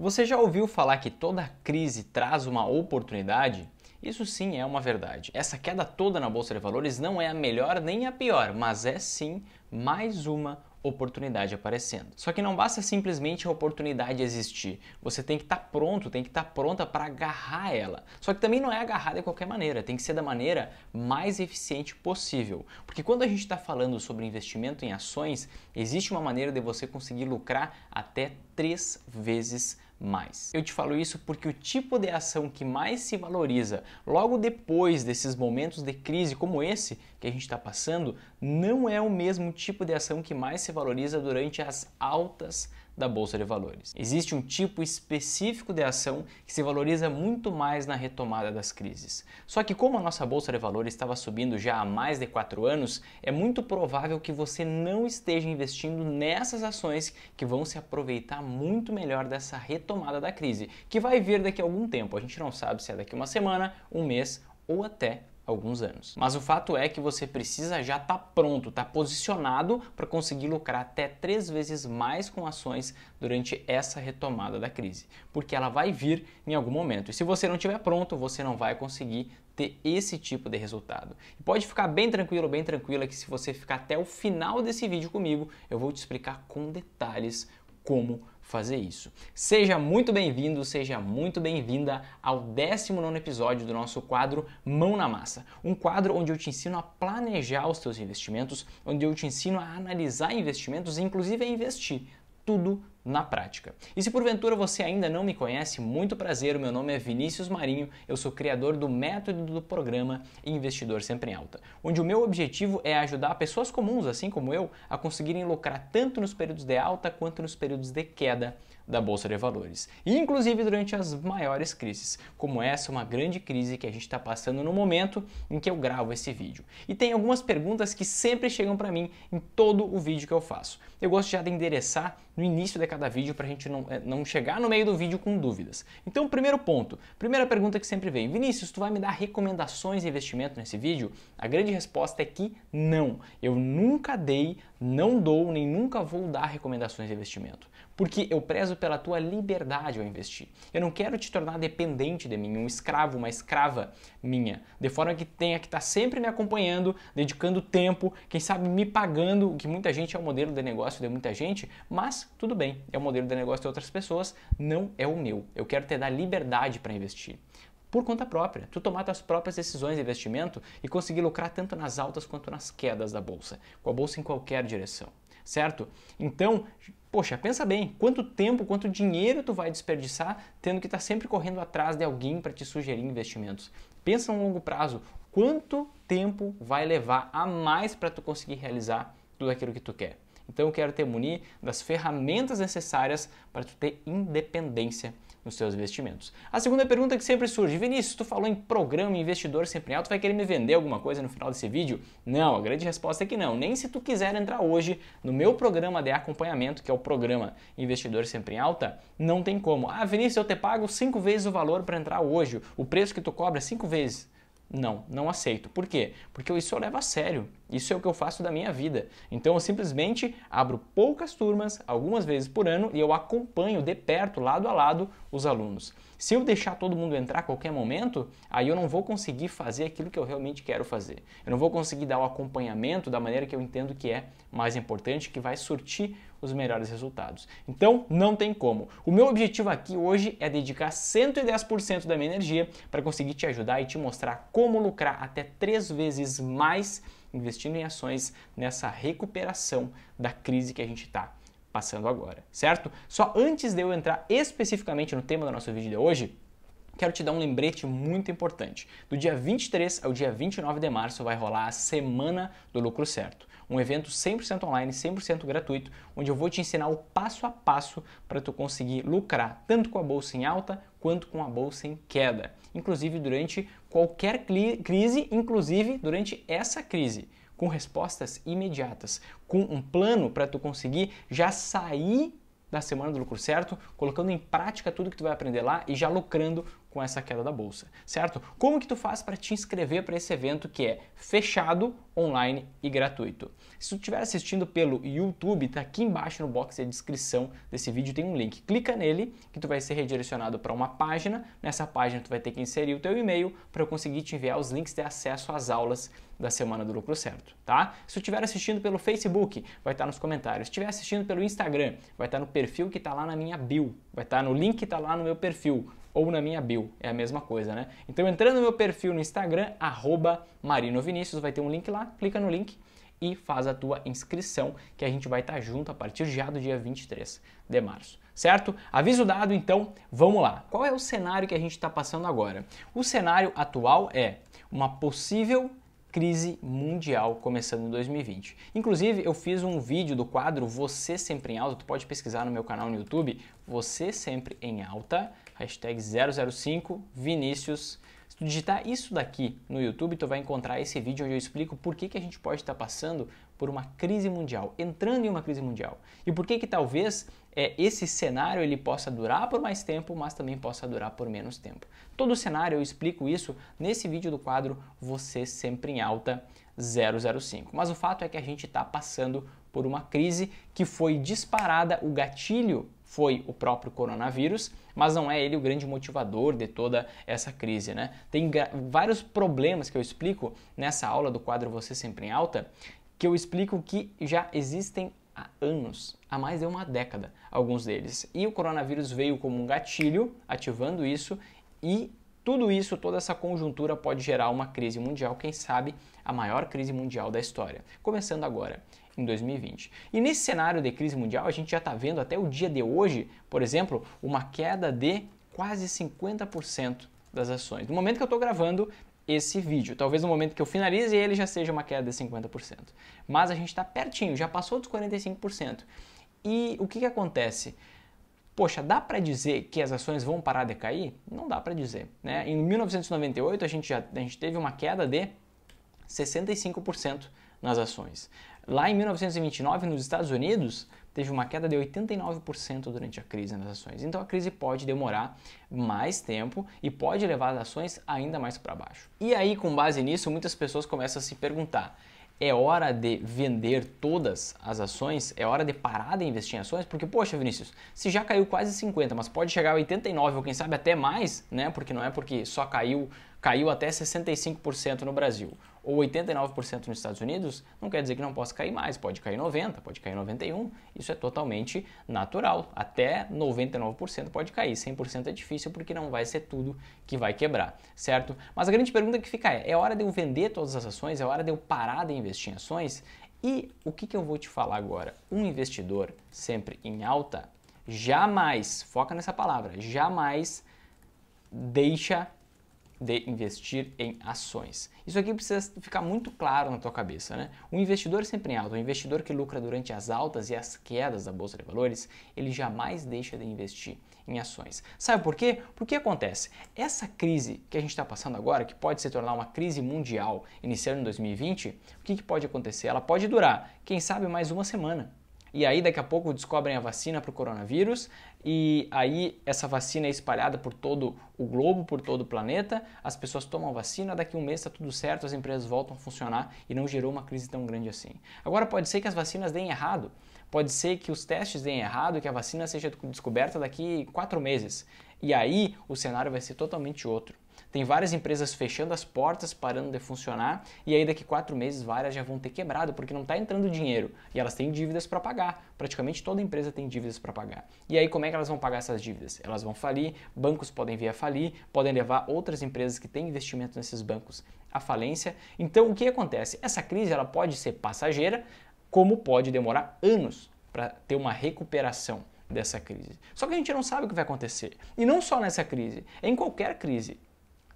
Você já ouviu falar que toda crise traz uma oportunidade? Isso sim é uma verdade. Essa queda toda na bolsa de valores não é a melhor nem a pior, mas é sim mais uma oportunidade aparecendo. Só que não basta simplesmente a oportunidade existir. Você tem que estar tá pronto, tem que estar tá pronta para agarrar ela. Só que também não é agarrar de qualquer maneira, tem que ser da maneira mais eficiente possível. Porque quando a gente está falando sobre investimento em ações, existe uma maneira de você conseguir lucrar até três vezes mais mais. Eu te falo isso porque o tipo de ação que mais se valoriza logo depois desses momentos de crise como esse que a gente está passando não é o mesmo tipo de ação que mais se valoriza durante as altas da bolsa de valores. Existe um tipo específico de ação que se valoriza muito mais na retomada das crises. Só que como a nossa bolsa de valores estava subindo já há mais de 4 anos, é muito provável que você não esteja investindo nessas ações que vão se aproveitar muito melhor dessa retomada da crise, que vai vir daqui a algum tempo. A gente não sabe se é daqui uma semana, um mês ou até alguns anos. Mas o fato é que você precisa já estar tá pronto, estar tá posicionado para conseguir lucrar até três vezes mais com ações durante essa retomada da crise, porque ela vai vir em algum momento. E se você não estiver pronto, você não vai conseguir ter esse tipo de resultado. E pode ficar bem tranquilo, bem tranquila que se você ficar até o final desse vídeo comigo, eu vou te explicar com detalhes como fazer isso. Seja muito bem-vindo, seja muito bem-vinda ao 19 episódio do nosso quadro Mão na Massa. Um quadro onde eu te ensino a planejar os teus investimentos, onde eu te ensino a analisar investimentos e inclusive a investir. Tudo na prática. E se porventura você ainda não me conhece, muito prazer, o meu nome é Vinícius Marinho, eu sou criador do método do programa Investidor Sempre em Alta, onde o meu objetivo é ajudar pessoas comuns, assim como eu, a conseguirem lucrar tanto nos períodos de alta quanto nos períodos de queda da bolsa de valores, e inclusive durante as maiores crises, como essa, uma grande crise que a gente está passando no momento em que eu gravo esse vídeo. E tem algumas perguntas que sempre chegam para mim em todo o vídeo que eu faço. Eu gosto já de endereçar no início de cada vídeo para a gente não, é, não chegar no meio do vídeo com dúvidas. Então, primeiro ponto, primeira pergunta que sempre vem, Vinícius, tu vai me dar recomendações de investimento nesse vídeo? A grande resposta é que não. Eu nunca dei, não dou, nem nunca vou dar recomendações de investimento. Porque eu prezo pela tua liberdade ao investir. Eu não quero te tornar dependente de mim, um escravo, uma escrava minha. De forma que tenha que estar tá sempre me acompanhando, dedicando tempo, quem sabe me pagando, o que muita gente é o um modelo de negócio de muita gente, mas tudo bem, é o modelo de negócio de outras pessoas, não é o meu. Eu quero te dar liberdade para investir por conta própria. Tu tomar tuas próprias decisões de investimento e conseguir lucrar tanto nas altas quanto nas quedas da bolsa, com a bolsa em qualquer direção, certo? Então, poxa, pensa bem, quanto tempo, quanto dinheiro tu vai desperdiçar tendo que estar tá sempre correndo atrás de alguém para te sugerir investimentos? Pensa no longo prazo, quanto tempo vai levar a mais para tu conseguir realizar tudo aquilo que tu quer? Então eu quero te munir das ferramentas necessárias para tu ter independência nos seus investimentos. A segunda pergunta que sempre surge, Vinícius, tu falou em programa investidor sempre em alto, vai querer me vender alguma coisa no final desse vídeo? Não, a grande resposta é que não. Nem se tu quiser entrar hoje no meu programa de acompanhamento, que é o programa Investidor Sempre em Alta, não tem como. Ah, Vinícius, eu te pago cinco vezes o valor para entrar hoje. O preço que tu cobra é cinco vezes. Não, não aceito. Por quê? Porque isso eu levo a sério. Isso é o que eu faço da minha vida. Então eu simplesmente abro poucas turmas, algumas vezes por ano, e eu acompanho de perto, lado a lado, os alunos. Se eu deixar todo mundo entrar a qualquer momento, aí eu não vou conseguir fazer aquilo que eu realmente quero fazer. Eu não vou conseguir dar o acompanhamento da maneira que eu entendo que é mais importante, que vai surtir os melhores resultados. Então, não tem como. O meu objetivo aqui hoje é dedicar 110% da minha energia para conseguir te ajudar e te mostrar como lucrar até três vezes mais investindo em ações nessa recuperação da crise que a gente está passando agora, certo? Só antes de eu entrar especificamente no tema do nosso vídeo de hoje, quero te dar um lembrete muito importante. Do dia 23 ao dia 29 de março vai rolar a Semana do Lucro Certo, um evento 100% online, 100% gratuito, onde eu vou te ensinar o passo a passo para tu conseguir lucrar tanto com a bolsa em alta quanto com a bolsa em queda, inclusive durante qualquer crise, inclusive durante essa crise, com respostas imediatas, com um plano para tu conseguir já sair da semana do lucro certo, colocando em prática tudo que tu vai aprender lá e já lucrando com essa queda da bolsa, certo? Como que tu faz para te inscrever para esse evento que é fechado, online e gratuito? Se tu estiver assistindo pelo YouTube, tá aqui embaixo no box de descrição desse vídeo tem um link. Clica nele que tu vai ser redirecionado para uma página. Nessa página tu vai ter que inserir o teu e-mail para eu conseguir te enviar os links de acesso às aulas da semana do lucro certo, tá? Se tu estiver assistindo pelo Facebook, vai estar tá nos comentários. Se estiver assistindo pelo Instagram, vai estar tá no perfil que está lá na minha bio, vai estar tá no link que está lá no meu perfil ou na minha bio, é a mesma coisa, né? Então entrando no meu perfil no Instagram, arroba Marino Vinícius, vai ter um link lá, clica no link e faz a tua inscrição, que a gente vai estar junto a partir já do dia 23 de março. Certo? Aviso dado, então, vamos lá. Qual é o cenário que a gente está passando agora? O cenário atual é uma possível crise mundial começando em 2020. Inclusive, eu fiz um vídeo do quadro Você Sempre em Alta, tu pode pesquisar no meu canal no YouTube, Você Sempre em Alta, hashtag 005 Vinícius tu digitar isso daqui no YouTube, tu vai encontrar esse vídeo onde eu explico por que, que a gente pode estar tá passando por uma crise mundial, entrando em uma crise mundial. E por que que talvez é, esse cenário ele possa durar por mais tempo, mas também possa durar por menos tempo. Todo cenário eu explico isso nesse vídeo do quadro Você Sempre em Alta 005. Mas o fato é que a gente está passando por uma crise que foi disparada, o gatilho foi o próprio coronavírus, mas não é ele o grande motivador de toda essa crise, né? Tem vários problemas que eu explico nessa aula do quadro Você Sempre em Alta, que eu explico que já existem há anos, há mais de uma década, alguns deles. E o coronavírus veio como um gatilho, ativando isso e tudo isso, toda essa conjuntura pode gerar uma crise mundial, quem sabe a maior crise mundial da história. Começando agora em 2020. E nesse cenário de crise mundial, a gente já está vendo até o dia de hoje, por exemplo, uma queda de quase 50% das ações. No momento que eu estou gravando esse vídeo, talvez no momento que eu finalize ele já seja uma queda de 50%. Mas a gente está pertinho, já passou dos 45%. E o que, que acontece? Poxa, dá para dizer que as ações vão parar de cair? Não dá para dizer. Né? Em 1998, a gente, já, a gente teve uma queda de 65% nas ações. Lá em 1929, nos Estados Unidos, teve uma queda de 89% durante a crise nas ações. Então a crise pode demorar mais tempo e pode levar as ações ainda mais para baixo. E aí, com base nisso, muitas pessoas começam a se perguntar: é hora de vender todas as ações? É hora de parar de investir em ações? Porque, poxa, Vinícius, se já caiu quase 50, mas pode chegar a 89 ou quem sabe até mais, né? Porque não é porque só caiu, caiu até 65% no Brasil ou 89% nos Estados Unidos, não quer dizer que não possa cair mais, pode cair 90, pode cair 91, isso é totalmente natural. Até 99% pode cair, 100% é difícil porque não vai ser tudo que vai quebrar, certo? Mas a grande pergunta que fica é: é hora de eu vender todas as ações? É hora de eu parar de investir em ações? E o que, que eu vou te falar agora? Um investidor sempre em alta jamais, foca nessa palavra, jamais deixa de investir em ações. Isso aqui precisa ficar muito claro na tua cabeça, né? O investidor é sempre em alta, o investidor que lucra durante as altas e as quedas da bolsa de valores, ele jamais deixa de investir em ações. Sabe por quê? Porque acontece essa crise que a gente está passando agora, que pode se tornar uma crise mundial iniciando em 2020, o que, que pode acontecer? Ela pode durar, quem sabe mais uma semana e aí daqui a pouco descobrem a vacina para o coronavírus, e aí essa vacina é espalhada por todo o globo, por todo o planeta, as pessoas tomam vacina, daqui a um mês está tudo certo, as empresas voltam a funcionar e não gerou uma crise tão grande assim. Agora pode ser que as vacinas deem errado, pode ser que os testes deem errado e que a vacina seja descoberta daqui quatro meses, e aí o cenário vai ser totalmente outro. Tem várias empresas fechando as portas, parando de funcionar, e aí daqui quatro meses várias já vão ter quebrado, porque não está entrando dinheiro e elas têm dívidas para pagar. Praticamente toda empresa tem dívidas para pagar. E aí como é que elas vão pagar essas dívidas? Elas vão falir, bancos podem vir a falir, podem levar outras empresas que têm investimento nesses bancos à falência. Então o que acontece? Essa crise ela pode ser passageira, como pode demorar anos para ter uma recuperação dessa crise. Só que a gente não sabe o que vai acontecer. E não só nessa crise, em qualquer crise.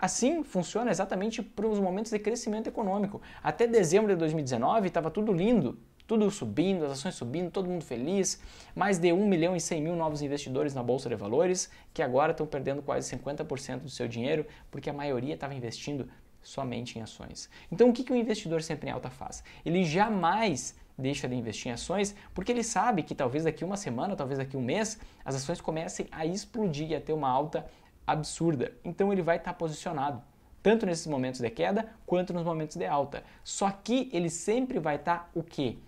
Assim funciona exatamente para os momentos de crescimento econômico. Até dezembro de 2019 estava tudo lindo, tudo subindo, as ações subindo, todo mundo feliz, mais de 1 milhão e 100 mil novos investidores na Bolsa de Valores, que agora estão perdendo quase 50% do seu dinheiro, porque a maioria estava investindo somente em ações. Então o que, que o investidor sempre em alta faz? Ele jamais deixa de investir em ações, porque ele sabe que talvez daqui uma semana, talvez daqui um mês, as ações comecem a explodir e a ter uma alta absurda. Então ele vai estar tá posicionado tanto nesses momentos de queda quanto nos momentos de alta. Só que ele sempre vai estar tá, o quê?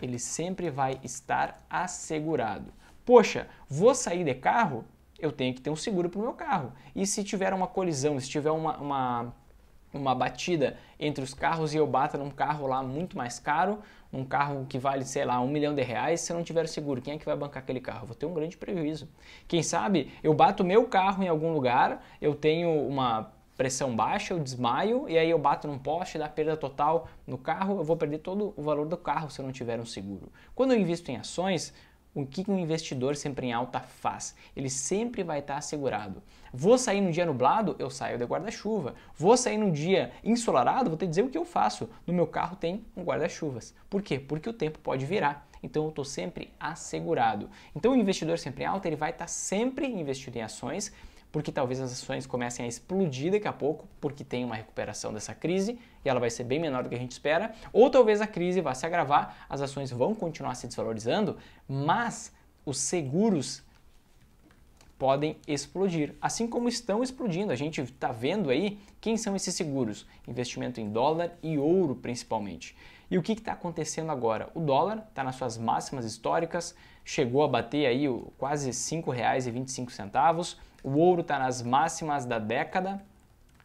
Ele sempre vai estar assegurado. Poxa, vou sair de carro? Eu tenho que ter um seguro para o meu carro. E se tiver uma colisão, se tiver uma, uma uma batida entre os carros e eu bata num carro lá muito mais caro, um carro que vale, sei lá, um milhão de reais, se eu não tiver seguro, quem é que vai bancar aquele carro? vou ter um grande prejuízo. Quem sabe eu bato meu carro em algum lugar, eu tenho uma pressão baixa, eu desmaio e aí eu bato num poste, dá perda total no carro, eu vou perder todo o valor do carro se eu não tiver um seguro. Quando eu invisto em ações, o que um investidor sempre em alta faz? Ele sempre vai estar assegurado. Vou sair num dia nublado? Eu saio de guarda-chuva. Vou sair num dia ensolarado? Vou te dizer o que eu faço. No meu carro tem um guarda-chuvas. Por quê? Porque o tempo pode virar. Então eu estou sempre assegurado. Então o investidor sempre em alta ele vai estar sempre investido em ações porque talvez as ações comecem a explodir daqui a pouco, porque tem uma recuperação dessa crise e ela vai ser bem menor do que a gente espera, ou talvez a crise vá se agravar, as ações vão continuar se desvalorizando, mas os seguros podem explodir, assim como estão explodindo. A gente está vendo aí quem são esses seguros: investimento em dólar e ouro, principalmente. E o que está acontecendo agora? O dólar está nas suas máximas históricas, chegou a bater aí quase R$ 5,25 o ouro está nas máximas da década,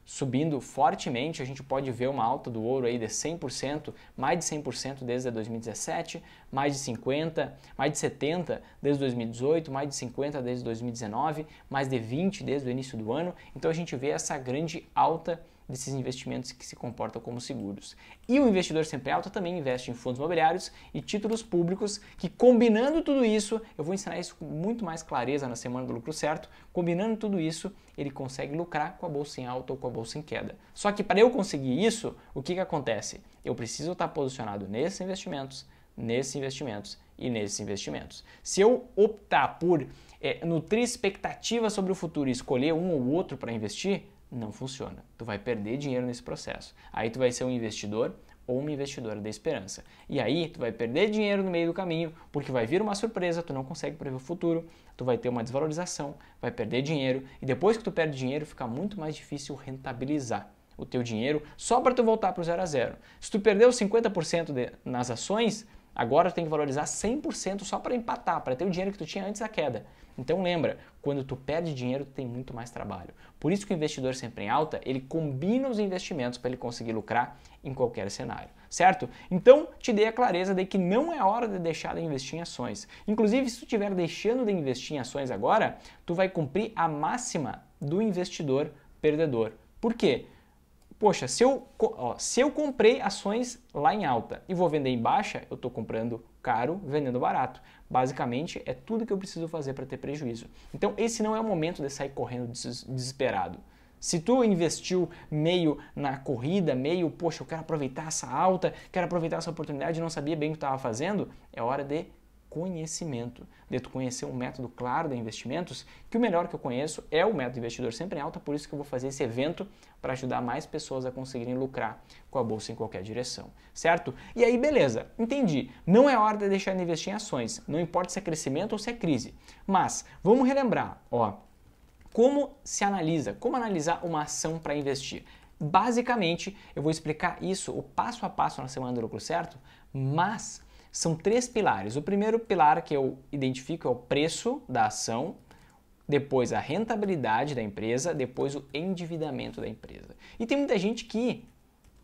subindo fortemente. A gente pode ver uma alta do ouro aí de 100%, mais de 100% desde 2017, mais de 50, mais de 70 desde 2018, mais de 50 desde 2019, mais de 20 desde o início do ano. Então a gente vê essa grande alta desses investimentos que se comportam como seguros. E o investidor sempre alto também investe em fundos imobiliários e títulos públicos, que combinando tudo isso, eu vou ensinar isso com muito mais clareza na semana do lucro certo, combinando tudo isso, ele consegue lucrar com a bolsa em alta ou com a bolsa em queda. Só que para eu conseguir isso, o que, que acontece? Eu preciso estar posicionado nesses investimentos, nesses investimentos e nesses investimentos. Se eu optar por é, nutrir expectativa sobre o futuro e escolher um ou outro para investir, não funciona. Tu vai perder dinheiro nesse processo. Aí tu vai ser um investidor ou uma investidora da esperança. E aí tu vai perder dinheiro no meio do caminho, porque vai vir uma surpresa, tu não consegue prever o futuro, tu vai ter uma desvalorização, vai perder dinheiro e depois que tu perde dinheiro fica muito mais difícil rentabilizar o teu dinheiro só para tu voltar para o zero a zero. Se tu perdeu 50% de, nas ações, agora tu tem que valorizar 100% só para empatar, para ter o dinheiro que tu tinha antes da queda. Então lembra, quando tu perde dinheiro, tu tem muito mais trabalho. Por isso que o investidor sempre em alta, ele combina os investimentos para ele conseguir lucrar em qualquer cenário, certo? Então, te dei a clareza de que não é hora de deixar de investir em ações. Inclusive, se tu estiver deixando de investir em ações agora, tu vai cumprir a máxima do investidor perdedor. Por quê? Poxa, se eu, ó, se eu comprei ações lá em alta e vou vender em baixa, eu estou comprando caro vendendo barato. Basicamente, é tudo que eu preciso fazer para ter prejuízo. Então, esse não é o momento de sair correndo des desesperado. Se tu investiu meio na corrida, meio, poxa, eu quero aproveitar essa alta, quero aproveitar essa oportunidade, não sabia bem o que estava fazendo, é hora de conhecimento. De tu conhecer um método claro de investimentos, que o melhor que eu conheço é o método investidor sempre em alta, por isso que eu vou fazer esse evento para ajudar mais pessoas a conseguirem lucrar com a bolsa em qualquer direção, certo? E aí, beleza, entendi. Não é hora de deixar de investir em ações, não importa se é crescimento ou se é crise. Mas vamos relembrar, ó, como se analisa, como analisar uma ação para investir. Basicamente, eu vou explicar isso o passo a passo na semana do lucro certo, mas são três pilares. O primeiro pilar que eu identifico é o preço da ação, depois a rentabilidade da empresa, depois o endividamento da empresa. E tem muita gente que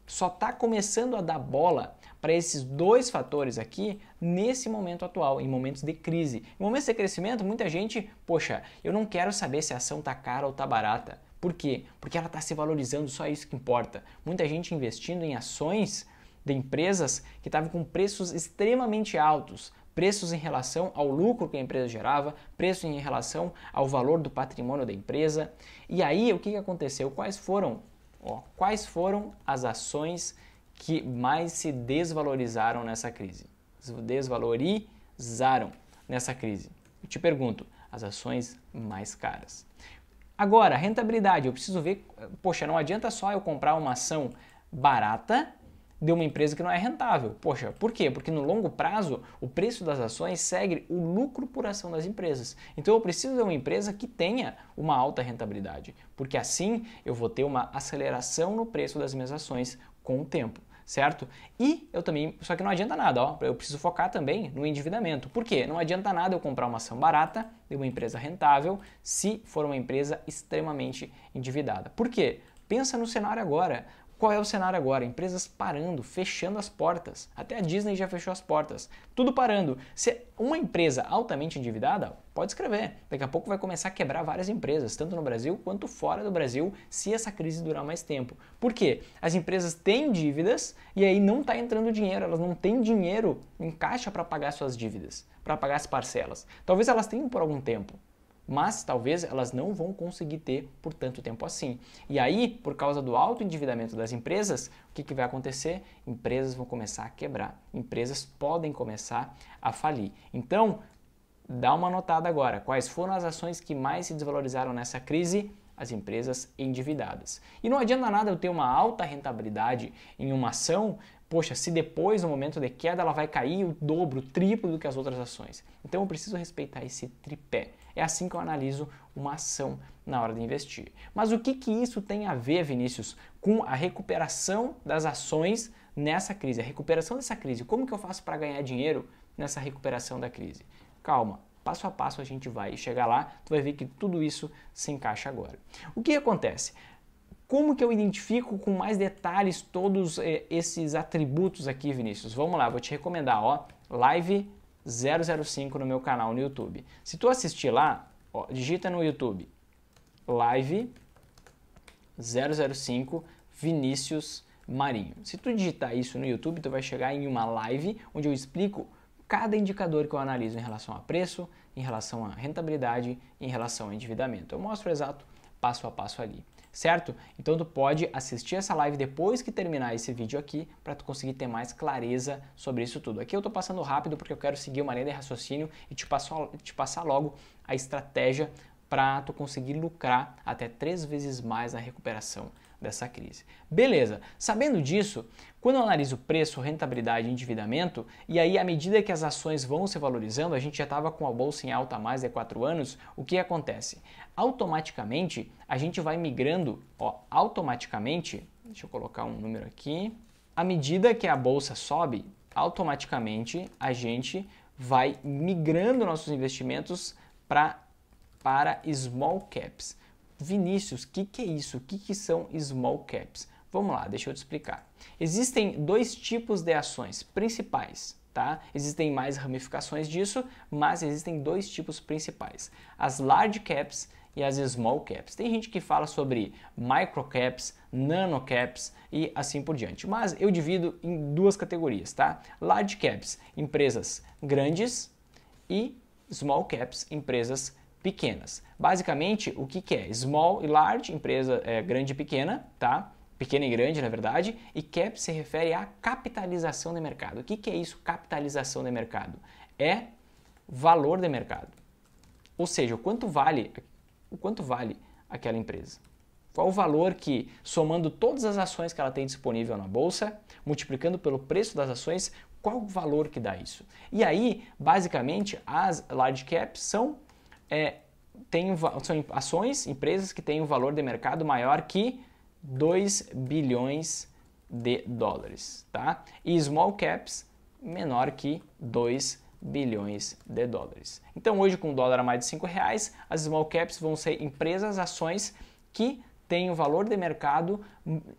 só está começando a dar bola para esses dois fatores aqui nesse momento atual, em momentos de crise. Em momentos de crescimento, muita gente, poxa, eu não quero saber se a ação está cara ou está barata. Por quê? Porque ela está se valorizando, só isso que importa. Muita gente investindo em ações de empresas que estavam com preços extremamente altos, preços em relação ao lucro que a empresa gerava, preços em relação ao valor do patrimônio da empresa. E aí o que aconteceu? Quais foram? Ó, quais foram as ações que mais se desvalorizaram nessa crise? Desvalorizaram nessa crise. Eu te pergunto, as ações mais caras. Agora, rentabilidade, eu preciso ver, poxa, não adianta só eu comprar uma ação barata de uma empresa que não é rentável. Poxa, por quê? Porque no longo prazo o preço das ações segue o lucro por ação das empresas. Então eu preciso de uma empresa que tenha uma alta rentabilidade, porque assim eu vou ter uma aceleração no preço das minhas ações com o tempo certo? E eu também, só que não adianta nada, ó, eu preciso focar também no endividamento. Por quê? Não adianta nada eu comprar uma ação barata de uma empresa rentável se for uma empresa extremamente endividada. Por quê? Pensa no cenário agora. Qual é o cenário agora? Empresas parando, fechando as portas. Até a Disney já fechou as portas. Tudo parando. Se uma empresa altamente endividada, pode escrever. Daqui a pouco vai começar a quebrar várias empresas, tanto no Brasil quanto fora do Brasil, se essa crise durar mais tempo. Por quê? As empresas têm dívidas e aí não está entrando dinheiro, elas não têm dinheiro em caixa para pagar suas dívidas, para pagar as parcelas. Talvez elas tenham por algum tempo, mas talvez elas não vão conseguir ter por tanto tempo assim. E aí, por causa do alto endividamento das empresas, o que, que vai acontecer? Empresas vão começar a quebrar, empresas podem começar a falir. Então, dá uma notada agora: quais foram as ações que mais se desvalorizaram nessa crise? As empresas endividadas. E não adianta nada eu ter uma alta rentabilidade em uma ação Poxa, se depois no momento de queda ela vai cair o dobro, o triplo do que as outras ações. Então eu preciso respeitar esse tripé. É assim que eu analiso uma ação na hora de investir. Mas o que, que isso tem a ver, Vinícius, com a recuperação das ações nessa crise? A recuperação dessa crise. Como que eu faço para ganhar dinheiro nessa recuperação da crise? Calma, passo a passo a gente vai chegar lá, tu vai ver que tudo isso se encaixa agora. O que acontece? Como que eu identifico com mais detalhes todos eh, esses atributos aqui, Vinícius? Vamos lá, vou te recomendar, ó, live 005 no meu canal no YouTube. Se tu assistir lá, ó, digita no YouTube live 005 Vinícius Marinho. Se tu digitar isso no YouTube, tu vai chegar em uma live onde eu explico cada indicador que eu analiso em relação a preço, em relação a rentabilidade, em relação a endividamento. Eu mostro exato passo a passo ali certo? Então tu pode assistir essa live depois que terminar esse vídeo aqui para tu conseguir ter mais clareza sobre isso tudo. Aqui eu estou passando rápido porque eu quero seguir uma linha de raciocínio e te, passo, te passar logo a estratégia para tu conseguir lucrar até três vezes mais na recuperação dessa crise. Beleza, sabendo disso, quando eu analiso preço, rentabilidade e endividamento, e aí à medida que as ações vão se valorizando, a gente já estava com a bolsa em alta há mais de quatro anos, o que acontece? automaticamente a gente vai migrando, ó, automaticamente, deixa eu colocar um número aqui, à medida que a bolsa sobe, automaticamente a gente vai migrando nossos investimentos pra, para small caps. Vinícius, o que, que é isso? O que, que são small caps? Vamos lá, deixa eu te explicar. Existem dois tipos de ações principais, tá? Existem mais ramificações disso, mas existem dois tipos principais. As large caps e as small caps. Tem gente que fala sobre micro caps, nano caps e assim por diante. Mas eu divido em duas categorias, tá? Large caps, empresas grandes e small caps, empresas pequenas. Basicamente, o que, que é? Small e large, empresa é, grande e pequena, tá? pequena e grande, na verdade, e cap se refere à capitalização de mercado. O que, que é isso, capitalização de mercado? É valor de mercado. Ou seja, o quanto vale o quanto vale aquela empresa. Qual o valor que, somando todas as ações que ela tem disponível na bolsa, multiplicando pelo preço das ações, qual o valor que dá isso? E aí, basicamente, as large caps são, é, tem, são ações, empresas que têm um valor de mercado maior que 2 bilhões de dólares, tá? E small caps menor que 2 bilhões de dólares. Então hoje com o dólar a mais de 5 reais, as small caps vão ser empresas, ações que tem um valor de mercado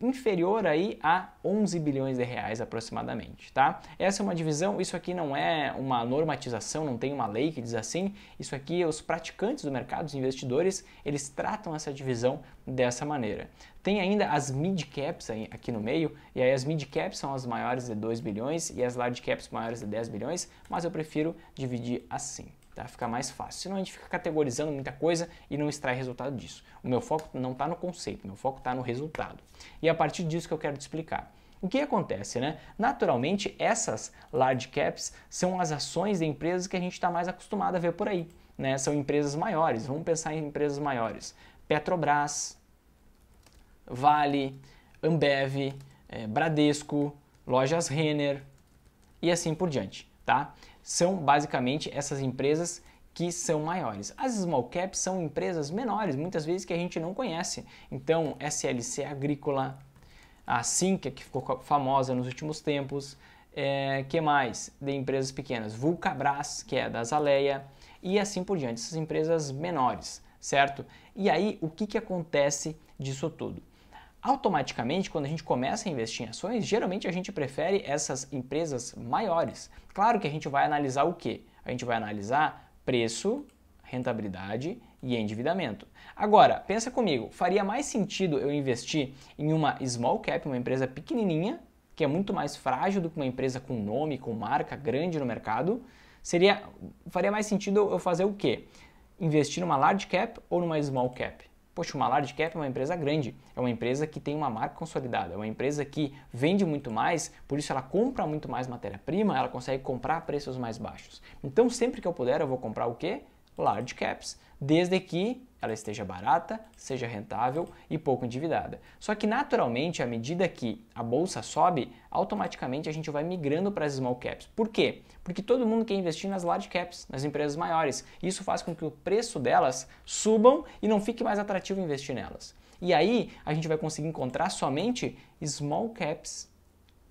inferior aí a 11 bilhões de reais aproximadamente, tá? Essa é uma divisão, isso aqui não é uma normatização, não tem uma lei que diz assim, isso aqui os praticantes do mercado, os investidores, eles tratam essa divisão dessa maneira. Tem ainda as mid caps aqui no meio, e aí as mid caps são as maiores de 2 bilhões e as large caps maiores de 10 bilhões, mas eu prefiro dividir assim. Tá? Fica mais fácil. Senão a gente fica categorizando muita coisa e não extrai resultado disso. O meu foco não está no conceito, meu foco está no resultado. E é a partir disso que eu quero te explicar. O que acontece, né? Naturalmente, essas large caps são as ações de empresas que a gente está mais acostumado a ver por aí. Né? São empresas maiores, vamos pensar em empresas maiores. Petrobras, Vale, Ambev, é, Bradesco, Lojas Renner e assim por diante, tá? são basicamente essas empresas que são maiores. As small caps são empresas menores, muitas vezes que a gente não conhece. Então, SLC Agrícola, a Sinqia, que ficou famosa nos últimos tempos, é, que mais? De empresas pequenas, Vulcabras, que é da Azaleia, e assim por diante, essas empresas menores, certo? E aí, o que, que acontece disso tudo? automaticamente, quando a gente começa a investir em ações, geralmente a gente prefere essas empresas maiores. Claro que a gente vai analisar o que? A gente vai analisar preço, rentabilidade e endividamento. Agora, pensa comigo, faria mais sentido eu investir em uma small cap, uma empresa pequenininha, que é muito mais frágil do que uma empresa com nome, com marca grande no mercado? Seria faria mais sentido eu fazer o quê? Investir numa large cap ou numa small cap? Poxa, uma large cap é uma empresa grande, é uma empresa que tem uma marca consolidada, é uma empresa que vende muito mais, por isso ela compra muito mais matéria-prima, ela consegue comprar a preços mais baixos. Então, sempre que eu puder, eu vou comprar o quê? large caps, desde que ela esteja barata, seja rentável e pouco endividada. Só que naturalmente, à medida que a bolsa sobe, automaticamente a gente vai migrando para as small caps. Por quê? Porque todo mundo quer investir nas large caps, nas empresas maiores. Isso faz com que o preço delas subam e não fique mais atrativo investir nelas. E aí a gente vai conseguir encontrar somente small caps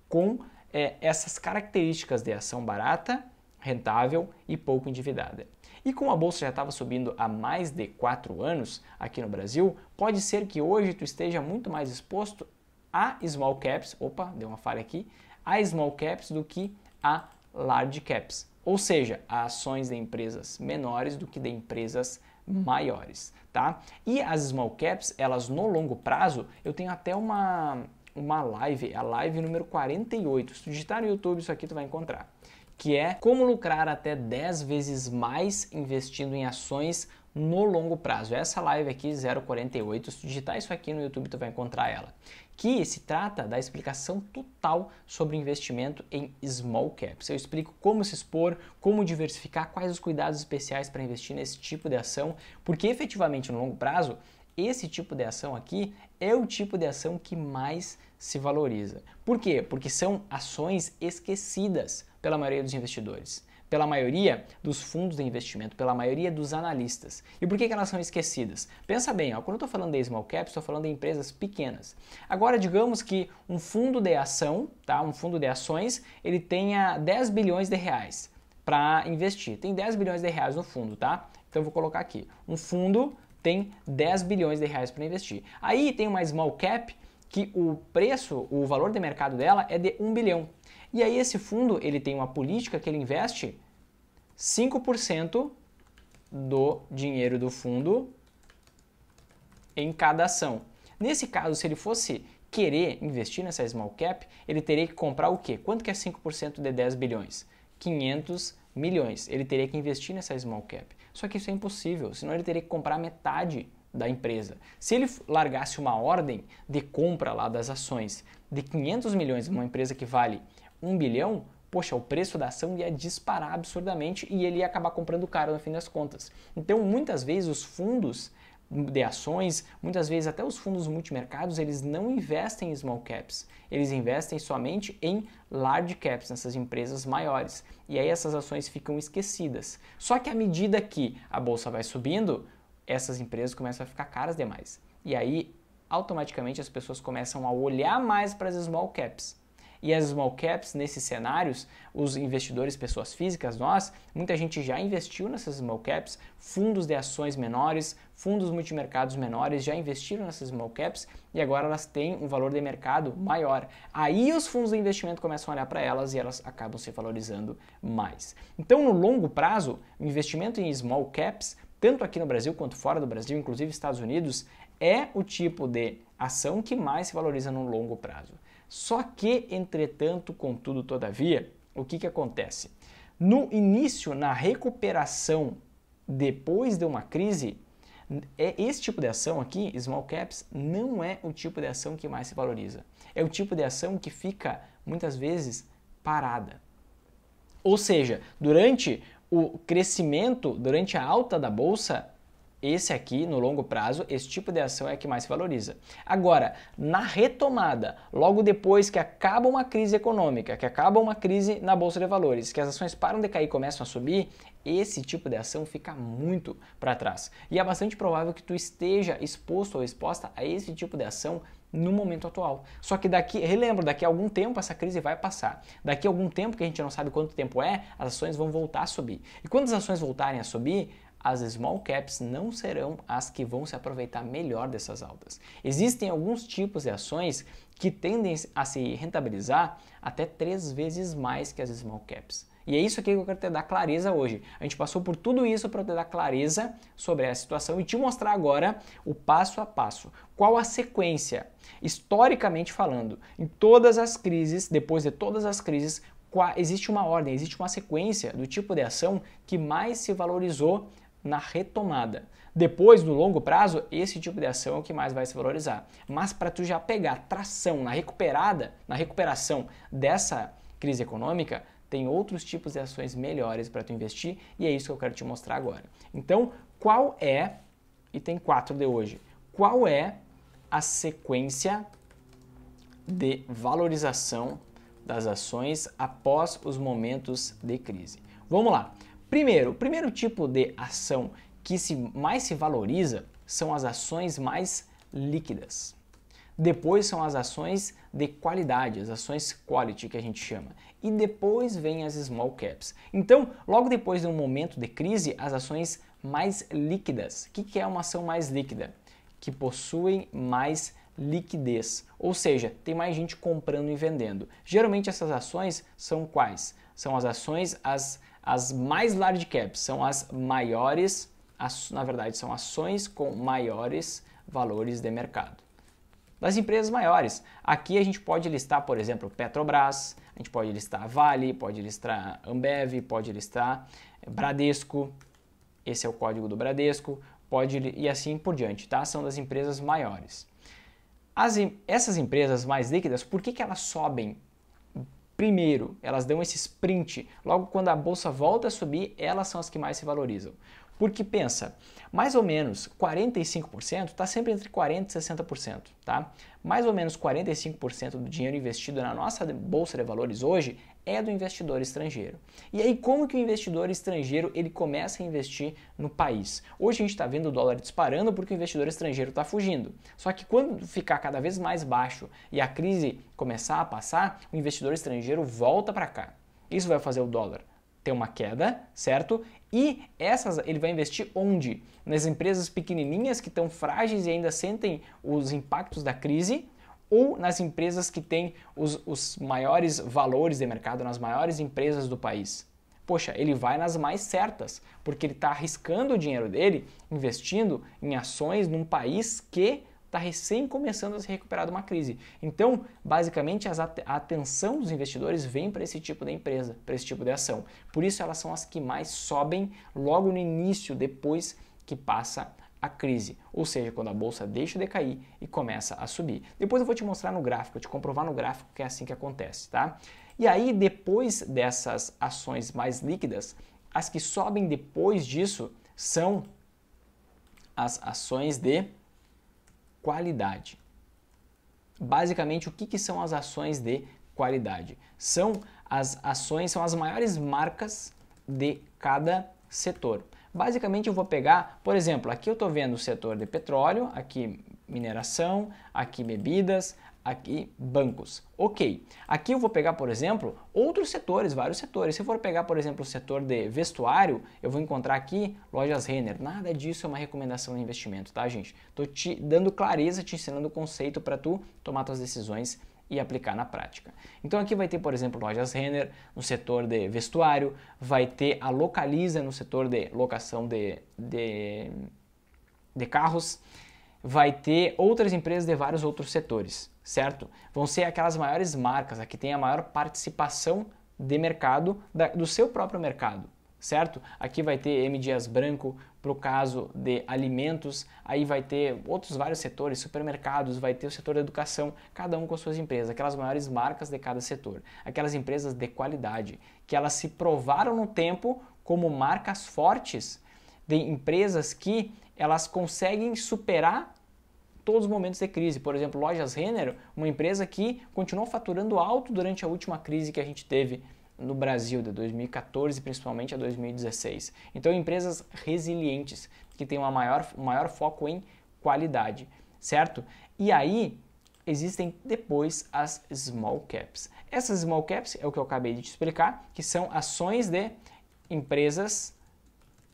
com é, essas características de ação barata, rentável e pouco endividada. E como a bolsa já estava subindo há mais de 4 anos aqui no Brasil, pode ser que hoje tu esteja muito mais exposto a small caps, opa, deu uma falha aqui, a small caps do que a large caps, ou seja, a ações de empresas menores do que de empresas maiores, tá? E as small caps, elas no longo prazo, eu tenho até uma uma live, a live número 48. Se tu digitar no YouTube isso aqui, tu vai encontrar que é como lucrar até 10 vezes mais investindo em ações no longo prazo. Essa live aqui 048, se digitar isso aqui no YouTube tu vai encontrar ela, que se trata da explicação total sobre investimento em small caps. Eu explico como se expor, como diversificar, quais os cuidados especiais para investir nesse tipo de ação, porque efetivamente no longo prazo esse tipo de ação aqui é o tipo de ação que mais se valoriza. Por quê? Porque são ações esquecidas pela maioria dos investidores, pela maioria dos fundos de investimento, pela maioria dos analistas. E por que, que elas são esquecidas? Pensa bem, ó, quando eu estou falando de small caps, estou falando de empresas pequenas. Agora, digamos que um fundo de ação, tá? um fundo de ações, ele tenha 10 bilhões de reais para investir. Tem 10 bilhões de reais no fundo, tá? Então eu vou colocar aqui. Um fundo tem 10 bilhões de reais para investir. Aí tem uma small cap que o preço, o valor de mercado dela é de 1 bilhão. E aí esse fundo, ele tem uma política que ele investe 5% do dinheiro do fundo em cada ação. Nesse caso, se ele fosse querer investir nessa small cap, ele teria que comprar o quê? Quanto que é 5% de 10 bilhões? 500 milhões. Ele teria que investir nessa small cap. Só que isso é impossível, senão ele teria que comprar metade da empresa. Se ele largasse uma ordem de compra lá das ações de 500 milhões, uma empresa que vale um bilhão, poxa, o preço da ação ia disparar absurdamente e ele ia acabar comprando caro no fim das contas. Então, muitas vezes os fundos de ações, muitas vezes até os fundos multimercados, eles não investem em small caps, eles investem somente em large caps, nessas empresas maiores. E aí essas ações ficam esquecidas. Só que à medida que a bolsa vai subindo, essas empresas começam a ficar caras demais. E aí automaticamente as pessoas começam a olhar mais para as small caps e as small caps nesses cenários, os investidores, pessoas físicas, nós, muita gente já investiu nessas small caps, fundos de ações menores, fundos multimercados menores já investiram nessas small caps e agora elas têm um valor de mercado maior. Aí os fundos de investimento começam a olhar para elas e elas acabam se valorizando mais. Então, no longo prazo, o investimento em small caps, tanto aqui no Brasil quanto fora do Brasil, inclusive Estados Unidos, é o tipo de ação que mais se valoriza no longo prazo. Só que, entretanto, contudo, todavia, o que, que acontece? No início, na recuperação depois de uma crise, é esse tipo de ação aqui, small caps, não é o tipo de ação que mais se valoriza. É o tipo de ação que fica muitas vezes parada. Ou seja, durante o crescimento, durante a alta da bolsa, esse aqui, no longo prazo, esse tipo de ação é que mais se valoriza. Agora, na retomada, logo depois que acaba uma crise econômica, que acaba uma crise na bolsa de valores, que as ações param de cair e começam a subir, esse tipo de ação fica muito para trás. E é bastante provável que tu esteja exposto ou exposta a esse tipo de ação no momento atual. Só que daqui, relembro, daqui a algum tempo essa crise vai passar. Daqui a algum tempo, que a gente não sabe quanto tempo é, as ações vão voltar a subir. E quando as ações voltarem a subir, as small caps não serão as que vão se aproveitar melhor dessas altas. Existem alguns tipos de ações que tendem a se rentabilizar até três vezes mais que as small caps. E é isso aqui que eu quero te dar clareza hoje. A gente passou por tudo isso para te dar clareza sobre a situação e te mostrar agora o passo a passo. Qual a sequência? Historicamente falando, em todas as crises, depois de todas as crises, existe uma ordem, existe uma sequência do tipo de ação que mais se valorizou na retomada. Depois, no longo prazo, esse tipo de ação é o que mais vai se valorizar. Mas para tu já pegar tração na recuperada, na recuperação dessa crise econômica, tem outros tipos de ações melhores para tu investir e é isso que eu quero te mostrar agora. Então, qual é, e tem quatro de hoje, qual é a sequência de valorização das ações após os momentos de crise? Vamos lá. Primeiro, o primeiro tipo de ação que se mais se valoriza são as ações mais líquidas. Depois são as ações de qualidade, as ações quality que a gente chama. E depois vem as small caps. Então, logo depois de um momento de crise, as ações mais líquidas. O que, que é uma ação mais líquida? Que possuem mais liquidez, ou seja, tem mais gente comprando e vendendo. Geralmente essas ações são quais? São as ações as as mais large caps são as maiores, na verdade, são ações com maiores valores de mercado. Das empresas maiores, aqui a gente pode listar, por exemplo, Petrobras, a gente pode listar Vale, pode listar Ambev, pode listar eh, Bradesco, esse é o código do Bradesco, pode e assim por diante, tá? São das empresas maiores. As, essas empresas mais líquidas, por que, que elas sobem Primeiro, elas dão esse sprint. Logo quando a bolsa volta a subir, elas são as que mais se valorizam. Porque pensa, mais ou menos 45% está sempre entre 40% e 60%, tá? Mais ou menos 45% do dinheiro investido na nossa bolsa de valores hoje é do investidor estrangeiro. E aí como que o investidor estrangeiro ele começa a investir no país? Hoje a gente está vendo o dólar disparando porque o investidor estrangeiro está fugindo. Só que quando ficar cada vez mais baixo e a crise começar a passar, o investidor estrangeiro volta para cá. Isso vai fazer o dólar ter uma queda, certo? E essas ele vai investir onde? Nas empresas pequenininhas que estão frágeis e ainda sentem os impactos da crise ou nas empresas que têm os, os maiores valores de mercado, nas maiores empresas do país? Poxa, ele vai nas mais certas, porque ele está arriscando o dinheiro dele investindo em ações num país que está recém começando a se recuperar de uma crise. Então, basicamente, at a atenção dos investidores vem para esse tipo de empresa, para esse tipo de ação. Por isso, elas são as que mais sobem logo no início, depois que passa a crise, ou seja, quando a bolsa deixa de cair e começa a subir. Depois eu vou te mostrar no gráfico, te comprovar no gráfico que é assim que acontece, tá? E aí, depois dessas ações mais líquidas, as que sobem depois disso são as ações de qualidade. Basicamente, o que, que são as ações de qualidade? São as ações, são as maiores marcas de cada setor. Basicamente, eu vou pegar, por exemplo, aqui eu estou vendo o setor de petróleo, aqui mineração, aqui bebidas, aqui bancos. Ok, aqui eu vou pegar, por exemplo, outros setores, vários setores. Se eu for pegar, por exemplo, o setor de vestuário, eu vou encontrar aqui lojas Renner. Nada disso é uma recomendação de investimento, tá, gente? Tô te dando clareza, te ensinando o conceito para tu tomar tuas decisões e aplicar na prática. Então aqui vai ter, por exemplo, lojas Renner no setor de vestuário, vai ter a Localiza no setor de locação de, de, de carros, vai ter outras empresas de vários outros setores certo? Vão ser aquelas maiores marcas, a que tem a maior participação de mercado da, do seu próprio mercado, certo? Aqui vai ter M. Dias Branco para o caso de alimentos, aí vai ter outros vários setores, supermercados, vai ter o setor da educação, cada um com suas empresas, aquelas maiores marcas de cada setor, aquelas empresas de qualidade, que elas se provaram no tempo como marcas fortes de empresas que elas conseguem superar todos os momentos de crise. Por exemplo, Lojas Renner, uma empresa que continuou faturando alto durante a última crise que a gente teve no Brasil, de 2014 principalmente a 2016. Então, empresas resilientes, que têm uma maior, um maior foco em qualidade, certo? E aí, existem depois as small caps. Essas small caps é o que eu acabei de te explicar, que são ações de empresas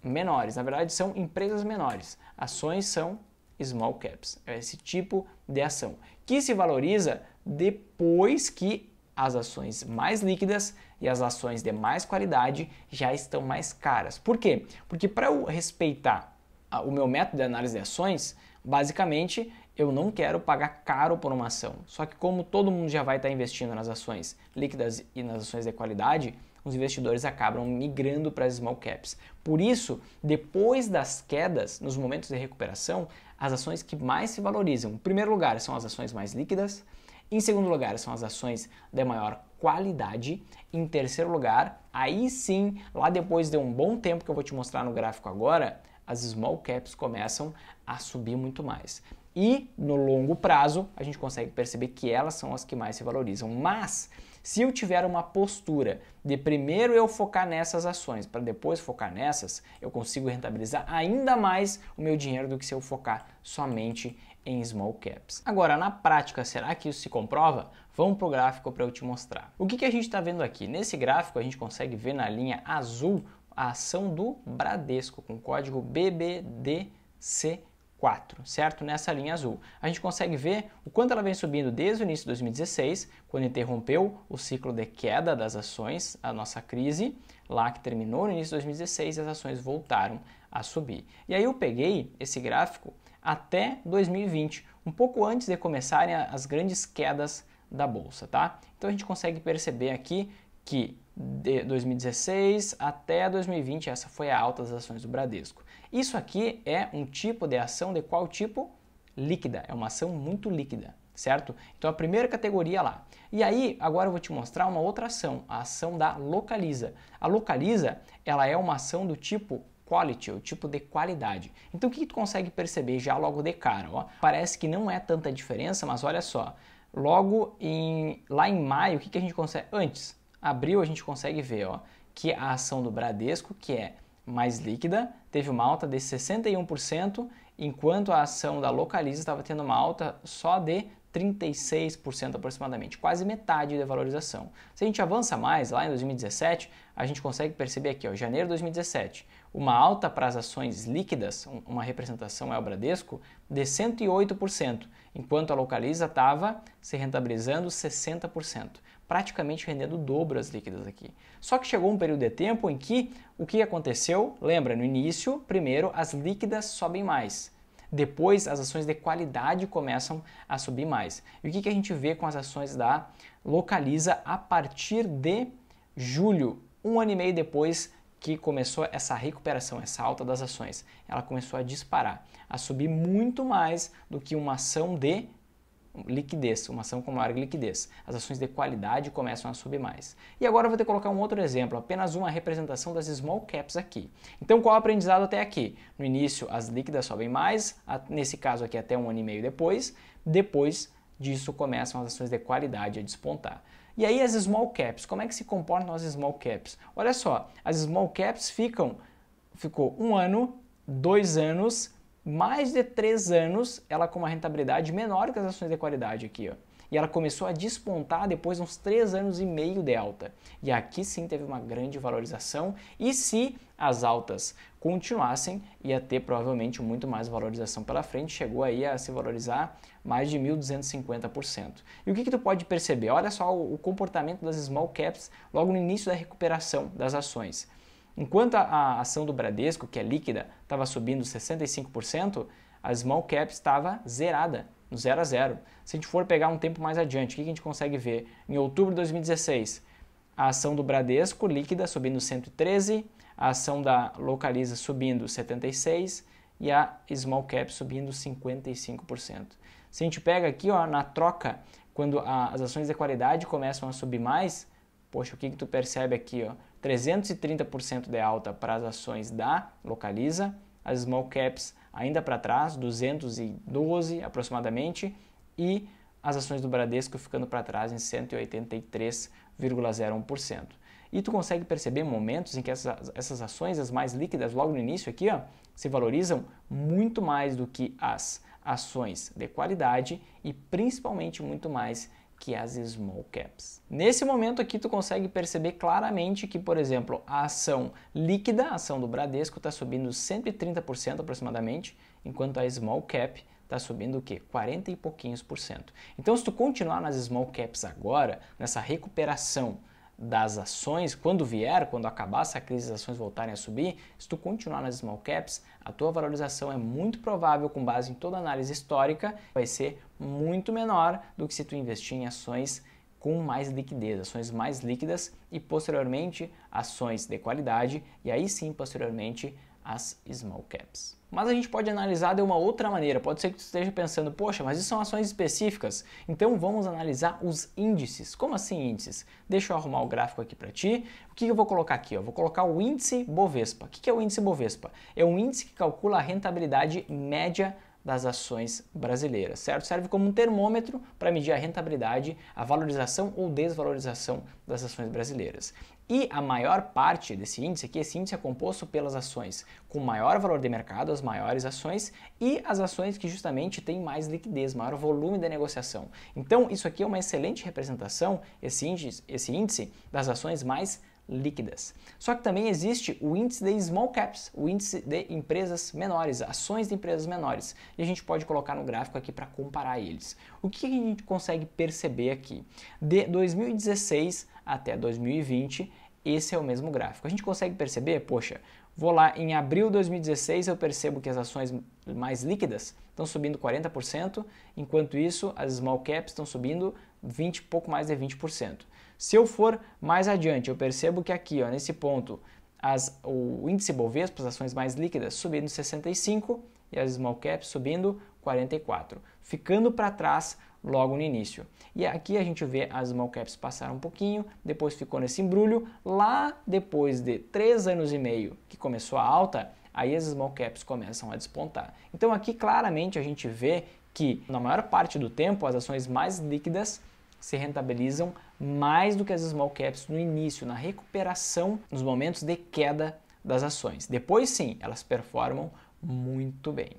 menores. Na verdade, são empresas menores. Ações são small caps. É esse tipo de ação que se valoriza depois que as ações mais líquidas e as ações de mais qualidade já estão mais caras. Por quê? Porque para eu respeitar ah, o meu método de análise de ações, basicamente eu não quero pagar caro por uma ação. Só que como todo mundo já vai estar investindo nas ações líquidas e nas ações de qualidade, os investidores acabam migrando para as small caps. Por isso, depois das quedas, nos momentos de recuperação, as ações que mais se valorizam. Em primeiro lugar, são as ações mais líquidas. Em segundo lugar, são as ações de maior qualidade. Em terceiro lugar, aí sim, lá depois de um bom tempo que eu vou te mostrar no gráfico agora, as small caps começam a subir muito mais e no longo prazo a gente consegue perceber que elas são as que mais se valorizam. Mas se eu tiver uma postura de primeiro eu focar nessas ações para depois focar nessas, eu consigo rentabilizar ainda mais o meu dinheiro do que se eu focar somente em small caps. Agora, na prática, será que isso se comprova? Vamos para o gráfico para eu te mostrar. O que, que a gente está vendo aqui? Nesse gráfico, a gente consegue ver na linha azul a ação do Bradesco com código BBDC 4, certo? Nessa linha azul. A gente consegue ver o quanto ela vem subindo desde o início de 2016, quando interrompeu o ciclo de queda das ações, a nossa crise, lá que terminou no início de 2016 e as ações voltaram a subir. E aí eu peguei esse gráfico até 2020, um pouco antes de começarem as grandes quedas da bolsa, tá? Então a gente consegue perceber aqui que de 2016 até 2020 essa foi a alta das ações do Bradesco. Isso aqui é um tipo de ação de qual tipo? Líquida, é uma ação muito líquida, certo? Então a primeira categoria lá. E aí, agora eu vou te mostrar uma outra ação, a ação da localiza. A localiza, ela é uma ação do tipo quality, o tipo de qualidade. Então o que, que tu consegue perceber já logo de cara? Ó? Parece que não é tanta diferença, mas olha só. Logo em, lá em maio, o que, que a gente consegue? Antes, abril, a gente consegue ver ó, que a ação do Bradesco, que é mais líquida teve uma alta de 61%, enquanto a ação da Localiza estava tendo uma alta só de 36% aproximadamente, quase metade da valorização. Se a gente avança mais, lá em 2017, a gente consegue perceber aqui, ó, janeiro de 2017, uma alta para as ações líquidas, uma representação é o Bradesco, de 108%, enquanto a Localiza estava se rentabilizando 60% praticamente rendendo o dobro as líquidas aqui. Só que chegou um período de tempo em que o que aconteceu? Lembra, no início, primeiro as líquidas sobem mais. Depois as ações de qualidade começam a subir mais. E o que, que a gente vê com as ações da Localiza a partir de julho, um ano e meio depois que começou essa recuperação, essa alta das ações. Ela começou a disparar, a subir muito mais do que uma ação de liquidez, uma ação com maior liquidez. As ações de qualidade começam a subir mais. E agora eu vou ter que colocar um outro exemplo, apenas uma representação das small caps aqui. Então qual é o aprendizado até aqui? No início as líquidas sobem mais, nesse caso aqui até um ano e meio depois, depois disso começam as ações de qualidade a despontar. E aí as small caps, como é que se comportam as small caps? Olha só, as small caps ficam, ficou um ano, dois anos mais de três anos, ela com uma rentabilidade menor que as ações de qualidade aqui, ó. E ela começou a despontar depois de uns três anos e meio de alta. E aqui sim teve uma grande valorização. E se as altas continuassem, ia ter provavelmente muito mais valorização pela frente. Chegou aí a se valorizar mais de 1.250%. E o que, que tu pode perceber? Olha só o comportamento das small caps logo no início da recuperação das ações. Enquanto a ação do Bradesco, que é líquida, estava subindo 65%, a small cap estava zerada, no 0 a 0. Se a gente for pegar um tempo mais adiante, o que a gente consegue ver? Em outubro de 2016, a ação do Bradesco líquida subindo 113, a ação da Localiza subindo 76 e a small cap subindo 55%. Se a gente pega aqui ó, na troca, quando a, as ações de qualidade começam a subir mais, poxa, o que, que tu percebe aqui? Ó? 330% de alta para as ações da Localiza, as small caps ainda para trás, 212 aproximadamente, e as ações do Bradesco ficando para trás em 183,01%. E tu consegue perceber momentos em que essas, essas ações, as mais líquidas, logo no início aqui, ó, se valorizam muito mais do que as ações de qualidade e principalmente muito mais que é as small caps. Nesse momento aqui tu consegue perceber claramente que, por exemplo, a ação líquida, a ação do Bradesco está subindo 130% aproximadamente, enquanto a small cap está subindo o quê? 40 e pouquinhos por cento. Então se tu continuar nas small caps agora, nessa recuperação das ações, quando vier, quando acabar essa crise as ações voltarem a subir, se tu continuar nas small caps, a tua valorização é muito provável, com base em toda análise histórica, vai ser muito menor do que se tu investir em ações com mais liquidez, ações mais líquidas e posteriormente ações de qualidade e aí sim posteriormente as small caps. Mas a gente pode analisar de uma outra maneira. Pode ser que você esteja pensando, poxa, mas isso são ações específicas. Então vamos analisar os índices. Como assim índices? Deixa eu arrumar o gráfico aqui para ti. O que eu vou colocar aqui? Eu vou colocar o índice Bovespa. O que é o índice Bovespa? É um índice que calcula a rentabilidade média das ações brasileiras, certo? Serve como um termômetro para medir a rentabilidade, a valorização ou desvalorização das ações brasileiras. E a maior parte desse índice aqui, esse índice é composto pelas ações com maior valor de mercado, as maiores ações, e as ações que justamente têm mais liquidez, maior volume da negociação. Então, isso aqui é uma excelente representação, esse índice, esse índice das ações mais líquidas. Só que também existe o índice de small caps, o índice de empresas menores, ações de empresas menores. E a gente pode colocar no gráfico aqui para comparar eles. O que a gente consegue perceber aqui? De 2016 até 2020, esse é o mesmo gráfico. A gente consegue perceber, poxa, vou lá em abril de 2016, eu percebo que as ações mais líquidas estão subindo 40%, enquanto isso as small caps estão subindo 20, pouco mais de 20%. Se eu for mais adiante, eu percebo que aqui, ó, nesse ponto, as, o índice Bovespa, as ações mais líquidas, subindo 65 e as small caps subindo 44, ficando para trás logo no início. E aqui a gente vê as small caps passaram um pouquinho, depois ficou nesse embrulho. Lá depois de três anos e meio que começou a alta, aí as small caps começam a despontar. Então aqui claramente a gente vê que na maior parte do tempo as ações mais líquidas se rentabilizam mais do que as small caps no início, na recuperação, nos momentos de queda das ações. Depois sim, elas performam muito bem.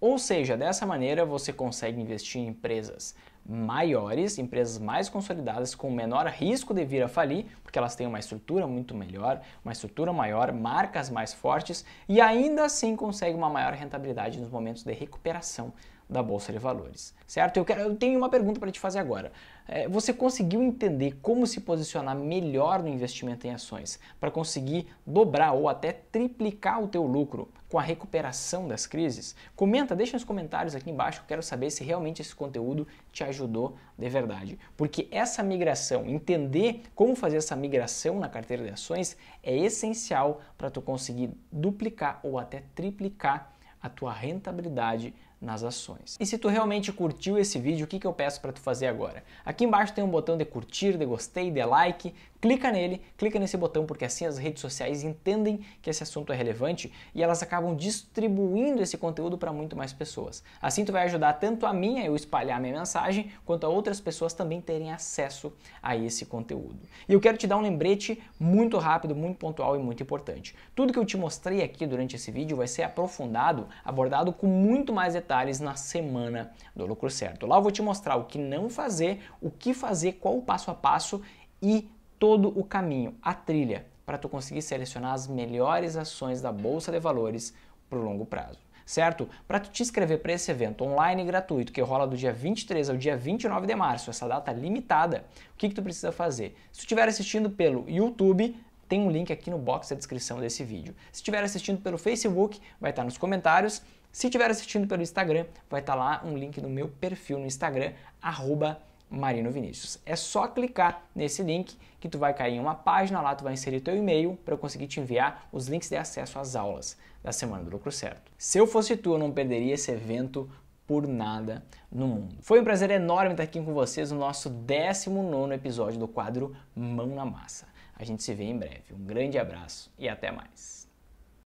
Ou seja, dessa maneira você consegue investir em empresas maiores, empresas mais consolidadas, com menor risco de vir a falir, porque elas têm uma estrutura muito melhor, uma estrutura maior, marcas mais fortes e ainda assim consegue uma maior rentabilidade nos momentos de recuperação da bolsa de valores, certo? Eu, quero, eu tenho uma pergunta para te fazer agora. É, você conseguiu entender como se posicionar melhor no investimento em ações para conseguir dobrar ou até triplicar o teu lucro com a recuperação das crises? Comenta, deixa nos comentários aqui embaixo, quero saber se realmente esse conteúdo te ajudou de verdade. Porque essa migração, entender como fazer essa migração na carteira de ações é essencial para tu conseguir duplicar ou até triplicar a tua rentabilidade nas ações. E se tu realmente curtiu esse vídeo, o que, que eu peço para tu fazer agora? Aqui embaixo tem um botão de curtir, de gostei, de like, clica nele, clica nesse botão, porque assim as redes sociais entendem que esse assunto é relevante e elas acabam distribuindo esse conteúdo para muito mais pessoas. Assim tu vai ajudar tanto a mim a eu espalhar a minha mensagem, quanto a outras pessoas também terem acesso a esse conteúdo. E eu quero te dar um lembrete muito rápido, muito pontual e muito importante. Tudo que eu te mostrei aqui durante esse vídeo vai ser aprofundado, abordado com muito mais detalhes na semana do lucro certo. Lá eu vou te mostrar o que não fazer, o que fazer, qual o passo a passo e todo o caminho, a trilha, para tu conseguir selecionar as melhores ações da bolsa de valores para o longo prazo certo? Para tu te inscrever para esse evento online gratuito que rola do dia 23 ao dia 29 de março, essa data é limitada, o que, que tu precisa fazer? Se tu estiver assistindo pelo YouTube, tem um link aqui no box da descrição desse vídeo. Se estiver assistindo pelo Facebook, vai estar tá nos comentários. Se estiver assistindo pelo Instagram, vai estar tá lá um link no meu perfil no Instagram, arroba Marino Vinícius. É só clicar nesse link que tu vai cair em uma página, lá tu vai inserir teu e-mail para eu conseguir te enviar os links de acesso às aulas da Semana do Lucro Certo. Se eu fosse tu, eu não perderia esse evento por nada no mundo. Foi um prazer enorme estar aqui com vocês no nosso 19 episódio do quadro Mão na Massa. A gente se vê em breve. Um grande abraço e até mais.